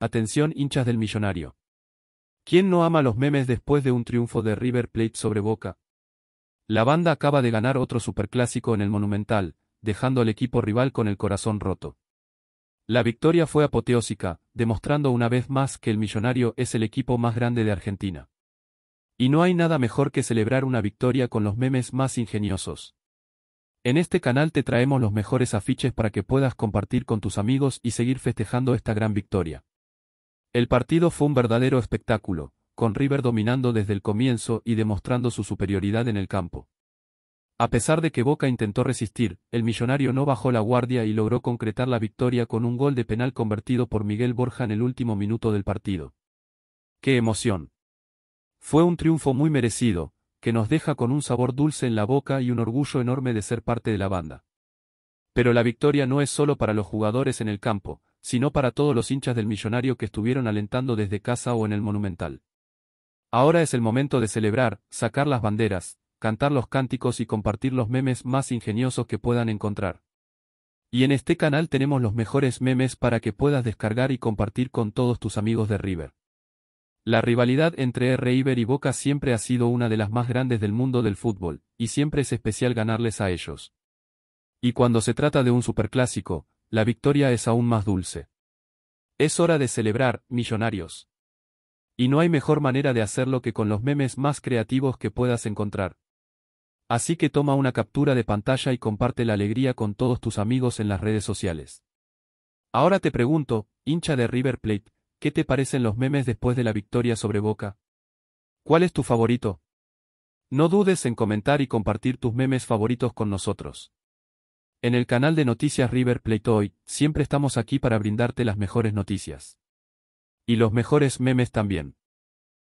Atención hinchas del millonario. ¿Quién no ama los memes después de un triunfo de River Plate sobre Boca? La banda acaba de ganar otro superclásico en el Monumental, dejando al equipo rival con el corazón roto. La victoria fue apoteósica, demostrando una vez más que el Millonario es el equipo más grande de Argentina. Y no hay nada mejor que celebrar una victoria con los memes más ingeniosos. En este canal te traemos los mejores afiches para que puedas compartir con tus amigos y seguir festejando esta gran victoria. El partido fue un verdadero espectáculo, con River dominando desde el comienzo y demostrando su superioridad en el campo. A pesar de que Boca intentó resistir, el millonario no bajó la guardia y logró concretar la victoria con un gol de penal convertido por Miguel Borja en el último minuto del partido. ¡Qué emoción! Fue un triunfo muy merecido, que nos deja con un sabor dulce en la boca y un orgullo enorme de ser parte de la banda. Pero la victoria no es solo para los jugadores en el campo, sino para todos los hinchas del millonario que estuvieron alentando desde casa o en el monumental. Ahora es el momento de celebrar, sacar las banderas, cantar los cánticos y compartir los memes más ingeniosos que puedan encontrar. Y en este canal tenemos los mejores memes para que puedas descargar y compartir con todos tus amigos de River. La rivalidad entre River y Boca siempre ha sido una de las más grandes del mundo del fútbol, y siempre es especial ganarles a ellos. Y cuando se trata de un superclásico, la victoria es aún más dulce. Es hora de celebrar, millonarios. Y no hay mejor manera de hacerlo que con los memes más creativos que puedas encontrar. Así que toma una captura de pantalla y comparte la alegría con todos tus amigos en las redes sociales. Ahora te pregunto, hincha de River Plate, ¿qué te parecen los memes después de la victoria sobre Boca? ¿Cuál es tu favorito? No dudes en comentar y compartir tus memes favoritos con nosotros. En el canal de noticias River Playtoy, siempre estamos aquí para brindarte las mejores noticias. Y los mejores memes también.